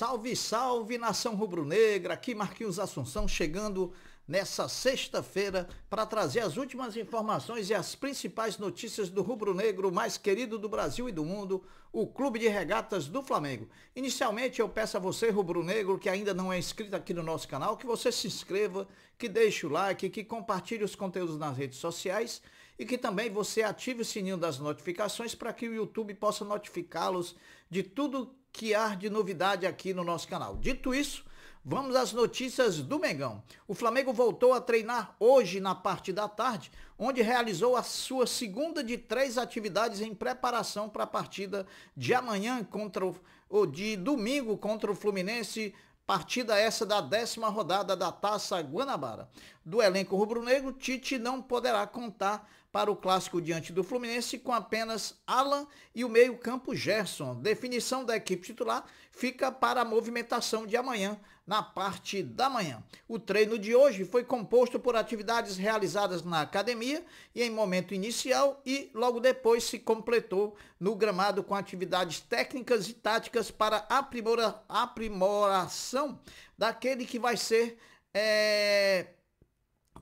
Salve, salve nação rubro-negra! Aqui Marquinhos Assunção chegando nessa sexta-feira para trazer as últimas informações e as principais notícias do rubro-negro mais querido do Brasil e do mundo, o Clube de Regatas do Flamengo. Inicialmente eu peço a você, rubro-negro, que ainda não é inscrito aqui no nosso canal, que você se inscreva, que deixe o like, que compartilhe os conteúdos nas redes sociais e que também você ative o sininho das notificações para que o YouTube possa notificá-los de tudo que ar de novidade aqui no nosso canal. Dito isso, vamos às notícias do Mengão. O Flamengo voltou a treinar hoje na parte da tarde, onde realizou a sua segunda de três atividades em preparação para a partida de amanhã contra o, ou de domingo contra o Fluminense Partida essa da décima rodada da Taça Guanabara. Do elenco rubro-negro, Tite não poderá contar para o clássico diante do Fluminense com apenas Alan e o meio-campo Gerson. Definição da equipe titular fica para a movimentação de amanhã, na parte da manhã. O treino de hoje foi composto por atividades realizadas na academia e em momento inicial e logo depois se completou no gramado com atividades técnicas e táticas para aprimora, aprimoração daquele que vai ser é,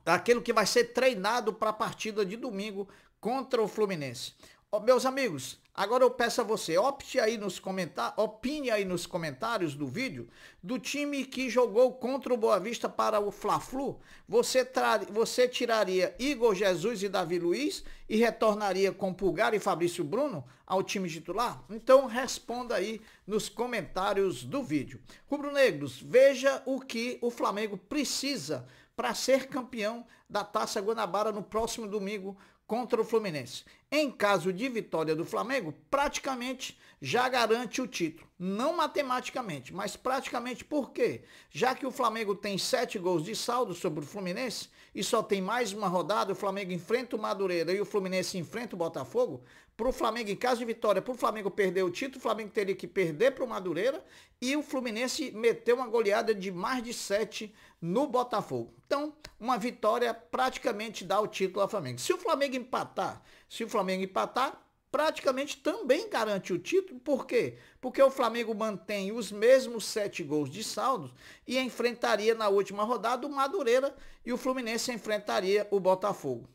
daquilo que vai ser treinado para a partida de domingo contra o Fluminense. Oh, meus amigos, agora eu peço a você, opte aí nos comentários, opine aí nos comentários do vídeo do time que jogou contra o Boa Vista para o Fla-Flu. Você, você tiraria Igor Jesus e Davi Luiz e retornaria com Pulgar e Fabrício Bruno ao time titular? Então responda aí nos comentários do vídeo. Rubro Negros, veja o que o Flamengo precisa para ser campeão da Taça Guanabara no próximo domingo contra o Fluminense. Em caso de vitória do Flamengo, praticamente já garante o título. Não matematicamente, mas praticamente por quê? Já que o Flamengo tem sete gols de saldo sobre o Fluminense e só tem mais uma rodada, o Flamengo enfrenta o Madureira e o Fluminense enfrenta o Botafogo, para o Flamengo, em caso de vitória, para o Flamengo perder o título, o Flamengo teria que perder para o Madureira e o Fluminense meteu uma goleada de mais de sete no Botafogo. Então, uma vitória praticamente dá o título ao Flamengo. Se o Flamengo empatar, se o Flamengo Flamengo empatar, praticamente também garante o título. Por quê? Porque o Flamengo mantém os mesmos sete gols de saldo e enfrentaria na última rodada o Madureira e o Fluminense enfrentaria o Botafogo.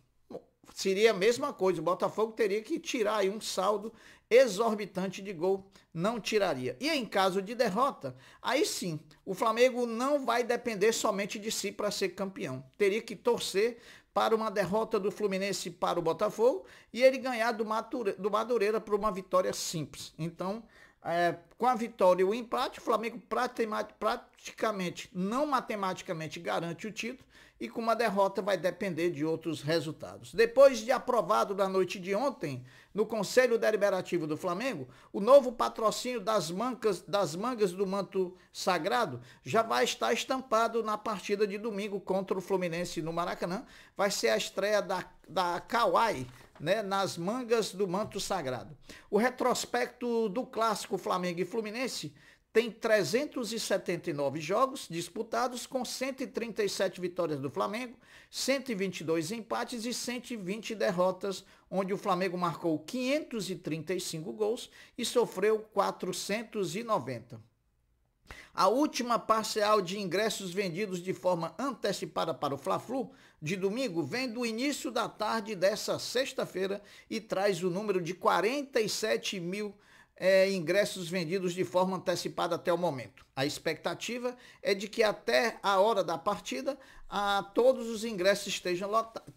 Seria a mesma coisa, o Botafogo teria que tirar aí um saldo exorbitante de gol, não tiraria. E em caso de derrota, aí sim, o Flamengo não vai depender somente de si para ser campeão. Teria que torcer para uma derrota do Fluminense para o Botafogo e ele ganhar do, Madureira para uma vitória simples. Então, é, com a vitória e o empate, o Flamengo praticamente, não matematicamente, garante o título e com uma derrota vai depender de outros resultados. Depois de aprovado na noite de ontem, no Conselho Deliberativo do Flamengo, o novo patrocínio das, mancas, das mangas do manto sagrado já vai estar estampado na partida de domingo contra o Fluminense no Maracanã. Vai ser a estreia da, da Kawai né, nas mangas do manto sagrado. O retrospecto do clássico Flamengo e Fluminense tem 379 jogos disputados, com 137 vitórias do Flamengo, 122 empates e 120 derrotas, onde o Flamengo marcou 535 gols e sofreu 490. A última parcial de ingressos vendidos de forma antecipada para o Fla-Flu de domingo vem do início da tarde dessa sexta-feira e traz o número de 47 mil é, ingressos vendidos de forma antecipada até o momento. A expectativa é de que até a hora da partida a, todos os ingressos estejam,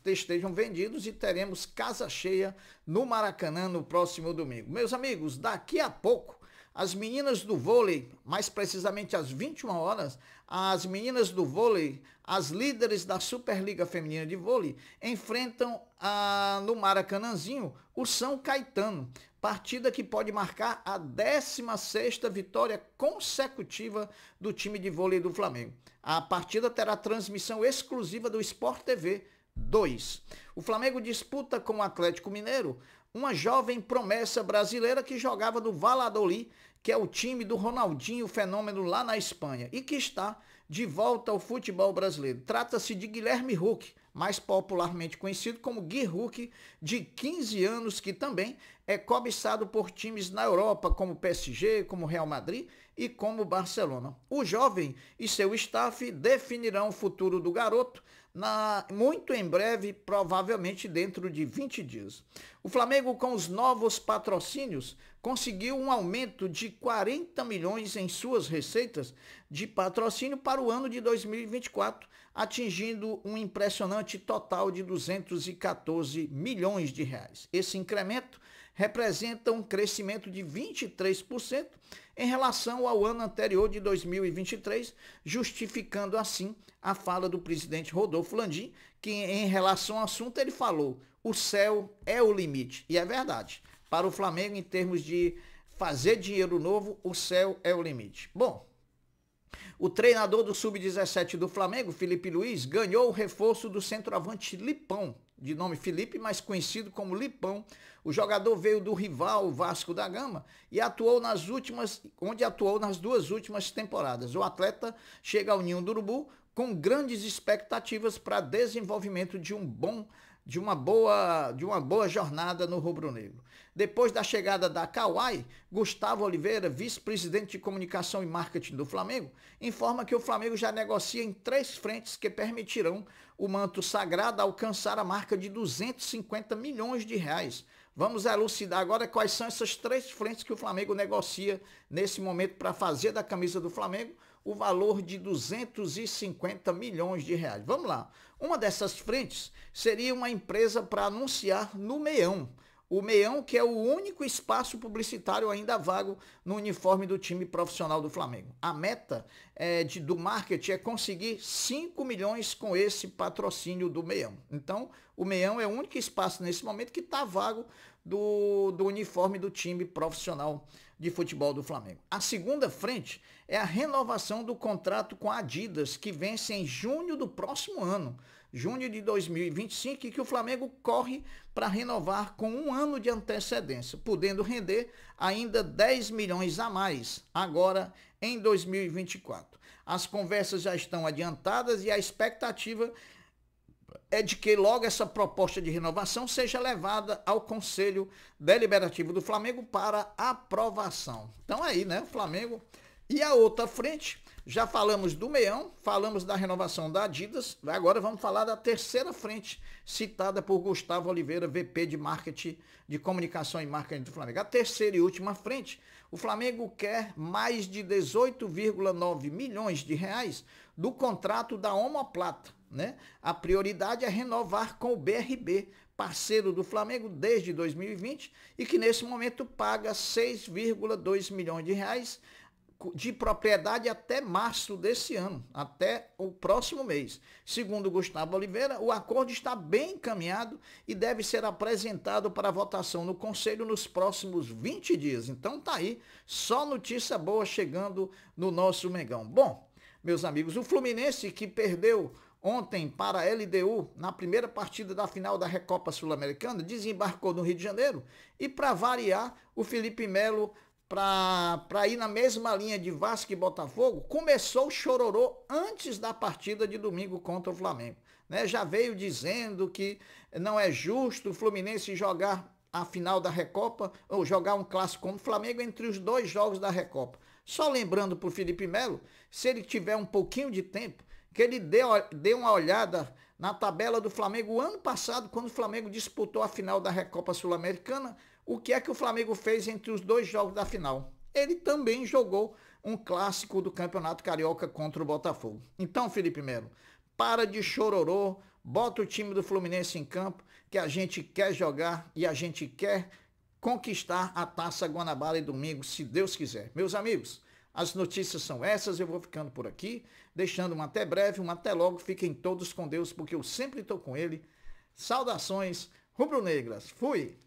estejam vendidos e teremos casa cheia no Maracanã no próximo domingo. Meus amigos, daqui a pouco as meninas do vôlei, mais precisamente às 21 horas, as meninas do vôlei, as líderes da Superliga Feminina de Vôlei, enfrentam a ah, no Maracanãzinho o São Caetano, partida que pode marcar a 16ª vitória consecutiva do time de vôlei do Flamengo. A partida terá transmissão exclusiva do Sport TV 2. O Flamengo disputa com o Atlético Mineiro uma jovem promessa brasileira que jogava no Valladolid que é o time do Ronaldinho Fenômeno lá na Espanha e que está de volta ao futebol brasileiro. Trata-se de Guilherme Huck, mais popularmente conhecido como Gui Hulk, de 15 anos, que também é cobiçado por times na Europa, como PSG, como Real Madrid e como Barcelona. O jovem e seu staff definirão o futuro do garoto na, muito em breve, provavelmente dentro de 20 dias. O Flamengo, com os novos patrocínios, conseguiu um aumento de 40 milhões em suas receitas de patrocínio para o ano de 2024, atingindo um impressionante total de 214 milhões de reais. Esse incremento representa um crescimento de 23% em relação ao ano anterior de 2023, justificando assim a fala do presidente Rodolfo Landim, que em relação ao assunto ele falou: "O céu é o limite". E é verdade. Para o Flamengo em termos de fazer dinheiro novo, o céu é o limite. Bom, o treinador do Sub-17 do Flamengo, Felipe Luiz, ganhou o reforço do centroavante Lipão, de nome Felipe, mas conhecido como Lipão. O jogador veio do rival Vasco da Gama e atuou nas últimas, onde atuou nas duas últimas temporadas. O atleta chega ao Ninho do Urubu com grandes expectativas para desenvolvimento de um bom de uma boa de uma boa jornada no rubro-negro. Depois da chegada da Kawhi, Gustavo Oliveira, vice-presidente de comunicação e marketing do Flamengo, informa que o Flamengo já negocia em três frentes que permitirão o manto sagrado alcançar a marca de 250 milhões de reais. Vamos elucidar agora quais são essas três frentes que o Flamengo negocia nesse momento para fazer da camisa do Flamengo o valor de 250 milhões de reais. Vamos lá. Uma dessas frentes seria uma empresa para anunciar no meião o meião, que é o único espaço publicitário ainda vago no uniforme do time profissional do Flamengo. A meta é, de, do marketing é conseguir 5 milhões com esse patrocínio do meião. Então, o meião é o único espaço nesse momento que está vago do, do uniforme do time profissional de futebol do Flamengo. A segunda frente é a renovação do contrato com a Adidas, que vence em junho do próximo ano junho de 2025 e que o Flamengo corre para renovar com um ano de antecedência, podendo render ainda 10 milhões a mais agora em 2024. As conversas já estão adiantadas e a expectativa é de que logo essa proposta de renovação seja levada ao Conselho Deliberativo do Flamengo para aprovação. Então aí, né, o Flamengo e a outra frente já falamos do meião, falamos da renovação da Adidas, agora vamos falar da terceira frente citada por Gustavo Oliveira, VP de Marketing, de Comunicação e Marketing do Flamengo. A terceira e última frente, o Flamengo quer mais de 18,9 milhões de reais do contrato da Homoplata. Né? A prioridade é renovar com o BRB, parceiro do Flamengo desde 2020 e que nesse momento paga 6,2 milhões de reais de propriedade até março desse ano, até o próximo mês. Segundo Gustavo Oliveira, o acordo está bem encaminhado e deve ser apresentado para votação no Conselho nos próximos 20 dias. Então tá aí, só notícia boa chegando no nosso Mengão. Bom, meus amigos, o Fluminense que perdeu ontem para a LDU na primeira partida da final da Recopa Sul-Americana, desembarcou no Rio de Janeiro e para variar, o Felipe Melo para ir na mesma linha de Vasco e Botafogo, começou o chororô antes da partida de domingo contra o Flamengo. Né? Já veio dizendo que não é justo o Fluminense jogar a final da Recopa, ou jogar um clássico como o Flamengo entre os dois jogos da Recopa. Só lembrando para o Felipe Melo, se ele tiver um pouquinho de tempo, que ele dê, dê uma olhada na tabela do Flamengo o ano passado, quando o Flamengo disputou a final da Recopa Sul-Americana, o que é que o Flamengo fez entre os dois jogos da final? Ele também jogou um clássico do Campeonato Carioca contra o Botafogo. Então, Felipe Melo, para de chororô, bota o time do Fluminense em campo, que a gente quer jogar e a gente quer conquistar a Taça Guanabara e domingo, se Deus quiser. Meus amigos, as notícias são essas, eu vou ficando por aqui, deixando um até breve, um até logo. Fiquem todos com Deus, porque eu sempre estou com Ele. Saudações rubro-negras. Fui!